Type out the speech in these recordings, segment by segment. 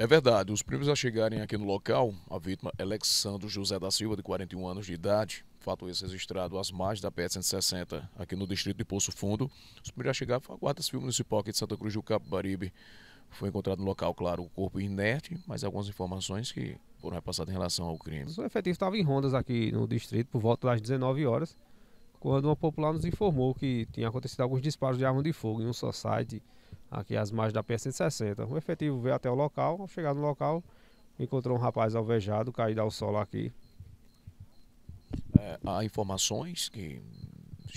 É verdade, os primeiros a chegarem aqui no local, a vítima Alexandre José da Silva, de 41 anos de idade, fato esse registrado às margens da PR-160, aqui no distrito de Poço Fundo. Os primeiros a chegar foi a Guarda Civil Municipal aqui de Santa Cruz do Capibaribe. Foi encontrado no local, claro, o corpo inerte, mas algumas informações que foram repassadas em relação ao crime. O efetivo estava em rondas aqui no distrito por volta das 19 horas, quando uma popular nos informou que tinha acontecido alguns disparos de arma de fogo em um só site aqui as margens da ps 160 O efetivo veio até o local, ao chegar no local, encontrou um rapaz alvejado, caído ao solo aqui. É, há informações que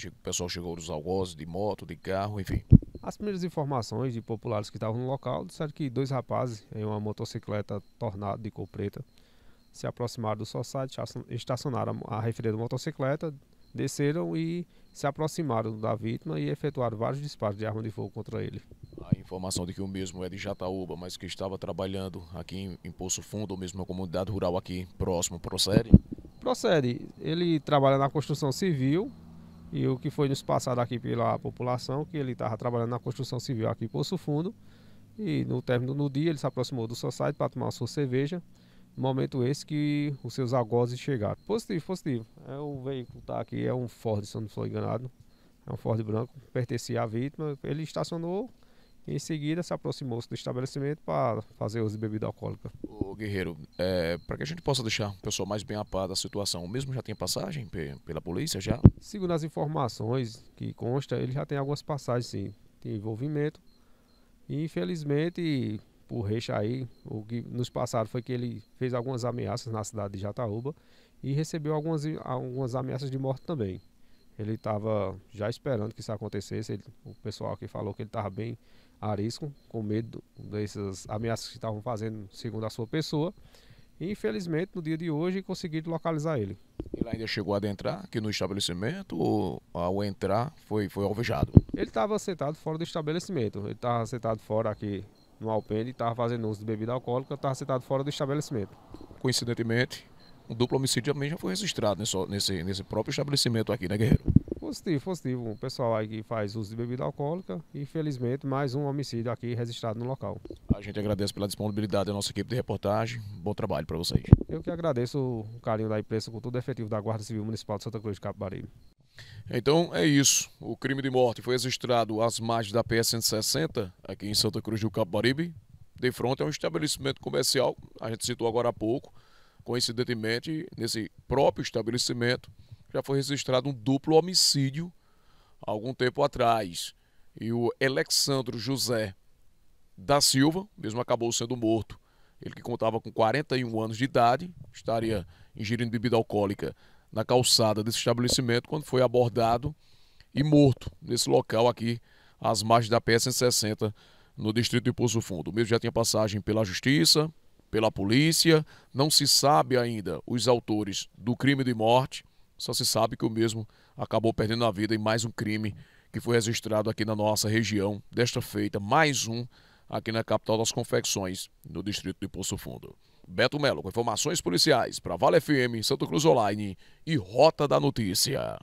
o pessoal chegou dos algozes, de moto, de carro, enfim. As primeiras informações de populares que estavam no local disseram que dois rapazes em uma motocicleta tornada de cor preta se aproximaram do society, estacionaram a referida motocicleta, desceram e se aproximaram da vítima e efetuaram vários disparos de arma de fogo contra ele. Informação de que o mesmo é de Jataúba, mas que estava trabalhando aqui em, Poço Fundo, ou mesmo na comunidade rural aqui próximo, procede? Procede. Ele trabalha na construção civil e o que foi nos passado aqui pela população, que ele estava trabalhando na construção civil aqui em Poço Fundo, e no término do dia ele se aproximou do society para tomar a sua cerveja, momento esse que os seus algozes chegaram. Positivo, positivo. É o veículo tá aqui, é um Ford, se eu não sou enganado. É um Ford branco, pertencia à vítima. Ele estacionou, em seguida, se aproximou-se do estabelecimento para fazer uso de bebida alcoólica. O Guerreiro, é, para que a gente possa deixar o pessoal mais bem a par da situação, o mesmo já tem passagem pela polícia já? Segundo as informações que consta, ele já tem algumas passagens, sim, de envolvimento. E, infelizmente, por Reixa aí, o que nos passaram foi que ele fez algumas ameaças na cidade de Jataúba e recebeu algumas, algumas ameaças de morte também. Ele estava já esperando que isso acontecesse. Ele, o pessoal aqui falou que ele estava bem arisco, com medo dessas ameaças que estavam fazendo, segundo a sua pessoa. E, infelizmente, no dia de hoje, conseguiram localizar ele. Ele ainda chegou a adentrar aqui no estabelecimento ou ao entrar foi, foi alvejado? Ele estava sentado fora do estabelecimento. Ele estava sentado fora aqui no Alpende, estava fazendo uso de bebida alcoólica, estava sentado fora do estabelecimento. Coincidentemente, um duplo homicídio também já foi registrado nesse, nesse, nesse próprio estabelecimento aqui, né, Guerreiro? Positivo, positivo. O pessoal aí que faz uso de bebida alcoólica. Infelizmente, mais um homicídio aqui registrado no local. A gente agradece pela disponibilidade da nossa equipe de reportagem. Bom trabalho para vocês. Eu que agradeço o carinho da imprensa com todo o efetivo da Guarda Civil Municipal de Santa Cruz de Capibaribe. Então é isso. O crime de morte foi registrado às margens da PS-160, aqui em Santa Cruz do Capibaribe. De frente a um estabelecimento comercial, a gente citou agora há pouco. Coincidentemente, nesse próprio estabelecimento, já foi registrado um duplo homicídio há algum tempo atrás. E o Alexandro José da Silva, mesmo acabou sendo morto. Ele que contava com 41 anos de idade, estaria ingerindo bebida alcoólica na calçada desse estabelecimento quando foi abordado e morto nesse local aqui, às margens da PS-160, no distrito de Poço Fundo. O mesmo já tinha passagem pela justiça, pela polícia, não se sabe ainda os autores do crime de morte. Só se sabe que o mesmo acabou perdendo a vida em mais um crime que foi registrado aqui na nossa região. Desta feita, mais um aqui na capital das confecções, no distrito de Poço Fundo. Beto Melo com informações policiais para Vale FM, Santo Cruz Online e Rota da Notícia.